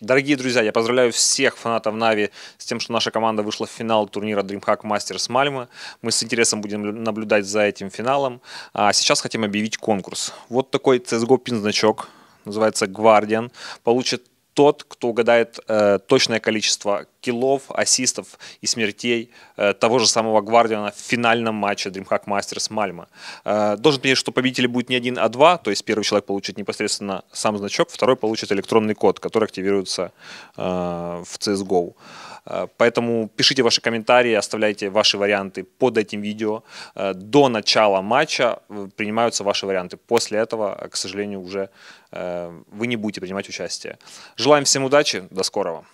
Дорогие друзья, я поздравляю всех фанатов Нави с тем, что наша команда вышла в финал турнира DreamHack Masters Мальмы. Мы с интересом будем наблюдать за этим финалом. А сейчас хотим объявить конкурс. Вот такой CSGO пин-значок, называется Guardian. Получит тот, кто угадает э, точное количество киллов, ассистов и смертей э, того же самого Гвардиана в финальном матче DreamHack Masters Мальма. Э, должен понять, что победителей будет не один, а два, то есть первый человек получит непосредственно сам значок, второй получит электронный код, который активируется э, в CSGO. Поэтому пишите ваши комментарии, оставляйте ваши варианты под этим видео. До начала матча принимаются ваши варианты. После этого, к сожалению, уже вы не будете принимать участие. Желаем всем удачи, до скорого.